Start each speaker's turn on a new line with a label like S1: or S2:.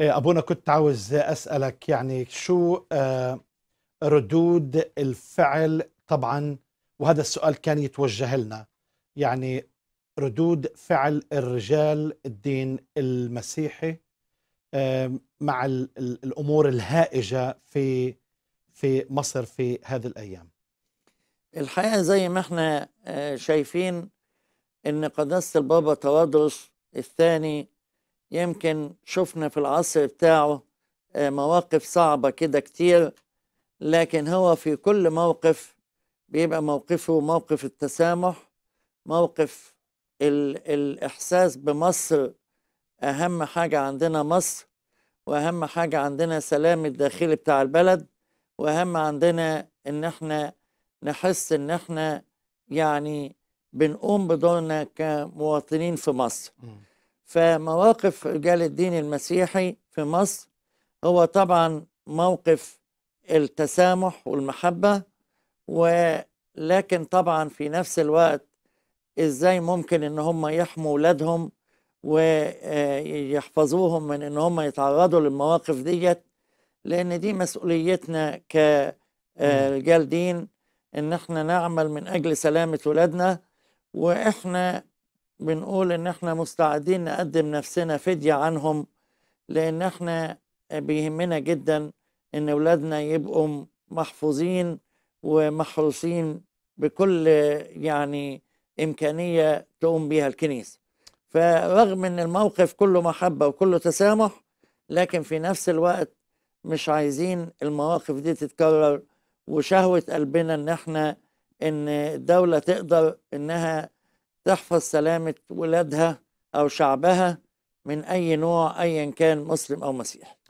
S1: إيه، ابونا كنت عاوز اسالك يعني شو آه، ردود الفعل طبعا وهذا السؤال كان يتوجه لنا يعني ردود فعل الرجال الدين المسيحي آه، مع الامور الهائجه في في مصر في هذه الايام
S2: الحقيقه زي ما احنا آه، شايفين ان قداسه البابا تواضلس الثاني يمكن شفنا في العصر بتاعه آه، مواقف صعبة كده كتير لكن هو في كل موقف بيبقى موقفه موقف التسامح موقف ال الإحساس بمصر أهم حاجة عندنا مصر وأهم حاجة عندنا سلام الداخلي بتاع البلد وأهم عندنا إن إحنا نحس إن إحنا يعني بنقوم بدورنا كمواطنين في مصر فمواقف رجال الدين المسيحي في مصر هو طبعا موقف التسامح والمحبة ولكن طبعا في نفس الوقت ازاي ممكن ان هم يحموا ولادهم ويحفظوهم من ان هم يتعرضوا للمواقف ديت لان دي مسؤوليتنا كرجال دين ان احنا نعمل من اجل سلامة ولادنا واحنا بنقول ان احنا مستعدين نقدم نفسنا فدية عنهم لان احنا بيهمنا جدا ان اولادنا يبقوا محفوظين ومحروسين بكل يعني امكانية تقوم بيها الكنيسة فرغم ان الموقف كله محبة وكله تسامح لكن في نفس الوقت مش عايزين المواقف دي تتكرر وشهوة قلبنا ان احنا ان الدولة تقدر انها تحفظ سلامة ولادها أو شعبها من أي نوع أيا كان مسلم أو مسيحي